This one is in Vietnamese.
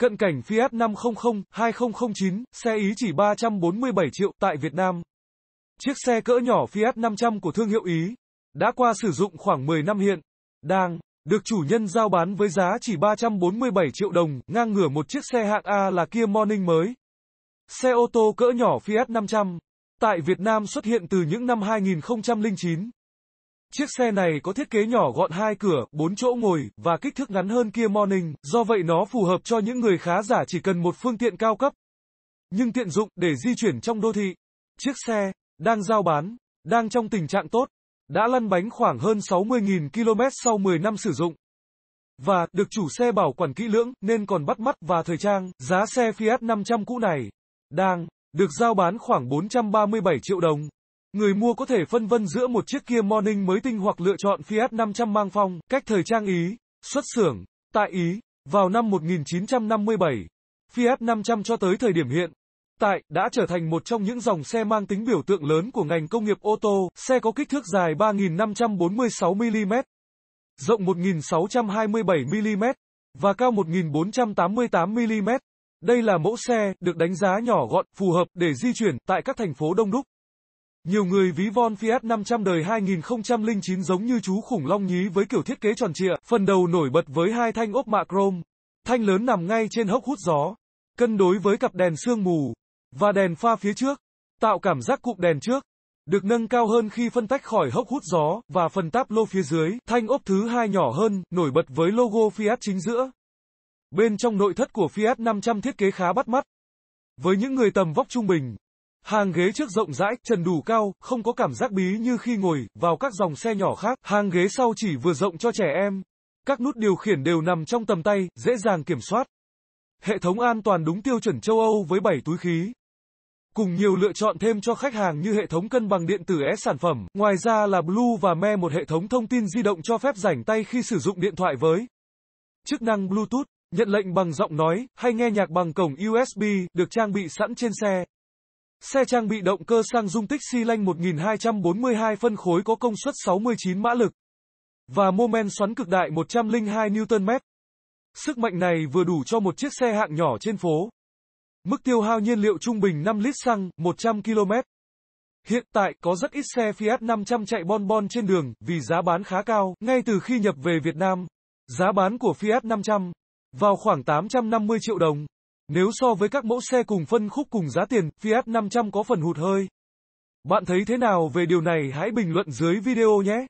Cận cảnh Fiat 500-2009, xe Ý chỉ 347 triệu tại Việt Nam. Chiếc xe cỡ nhỏ Fiat 500 của thương hiệu Ý, đã qua sử dụng khoảng 10 năm hiện, đang được chủ nhân giao bán với giá chỉ 347 triệu đồng, ngang ngửa một chiếc xe hạng A là Kia Morning mới. Xe ô tô cỡ nhỏ Fiat 500 tại Việt Nam xuất hiện từ những năm 2009. Chiếc xe này có thiết kế nhỏ gọn hai cửa, bốn chỗ ngồi và kích thước ngắn hơn Kia Morning, do vậy nó phù hợp cho những người khá giả chỉ cần một phương tiện cao cấp nhưng tiện dụng để di chuyển trong đô thị. Chiếc xe đang giao bán, đang trong tình trạng tốt, đã lăn bánh khoảng hơn 60.000 km sau 10 năm sử dụng. Và được chủ xe bảo quản kỹ lưỡng nên còn bắt mắt và thời trang, giá xe Fiat 500 cũ này đang được giao bán khoảng 437 triệu đồng. Người mua có thể phân vân giữa một chiếc Kia Morning mới tinh hoặc lựa chọn Fiat 500 mang phong, cách thời trang Ý, xuất xưởng tại Ý vào năm 1957. Fiat 500 cho tới thời điểm hiện tại đã trở thành một trong những dòng xe mang tính biểu tượng lớn của ngành công nghiệp ô tô. Xe có kích thước dài 3.546 mm, rộng 1.627 mm và cao 1.488 mm. Đây là mẫu xe được đánh giá nhỏ gọn, phù hợp để di chuyển tại các thành phố đông đúc. Nhiều người ví Von Fiat 500 đời 2009 giống như chú khủng long nhí với kiểu thiết kế tròn trịa, phần đầu nổi bật với hai thanh ốp mạ chrome. Thanh lớn nằm ngay trên hốc hút gió, cân đối với cặp đèn sương mù và đèn pha phía trước, tạo cảm giác cụm đèn trước được nâng cao hơn khi phân tách khỏi hốc hút gió và phần táp lô phía dưới. Thanh ốp thứ hai nhỏ hơn, nổi bật với logo Fiat chính giữa. Bên trong nội thất của Fiat 500 thiết kế khá bắt mắt. Với những người tầm vóc trung bình, Hàng ghế trước rộng rãi, trần đủ cao, không có cảm giác bí như khi ngồi vào các dòng xe nhỏ khác. Hàng ghế sau chỉ vừa rộng cho trẻ em. Các nút điều khiển đều nằm trong tầm tay, dễ dàng kiểm soát. Hệ thống an toàn đúng tiêu chuẩn châu Âu với 7 túi khí. Cùng nhiều lựa chọn thêm cho khách hàng như hệ thống cân bằng điện tử S sản phẩm. Ngoài ra là Blue và Me một hệ thống thông tin di động cho phép rảnh tay khi sử dụng điện thoại với chức năng Bluetooth, nhận lệnh bằng giọng nói hay nghe nhạc bằng cổng USB được trang bị sẵn trên xe. Xe trang bị động cơ xăng dung tích xi lanh 1242 phân khối có công suất 69 mã lực và mô men xoắn cực đại 102 Nm. Sức mạnh này vừa đủ cho một chiếc xe hạng nhỏ trên phố. Mức tiêu hao nhiên liệu trung bình 5 lít xăng, 100 km. Hiện tại có rất ít xe Fiat 500 chạy bon bon trên đường vì giá bán khá cao ngay từ khi nhập về Việt Nam. Giá bán của Fiat 500 vào khoảng 850 triệu đồng. Nếu so với các mẫu xe cùng phân khúc cùng giá tiền, Fiat 500 có phần hụt hơi. Bạn thấy thế nào về điều này hãy bình luận dưới video nhé.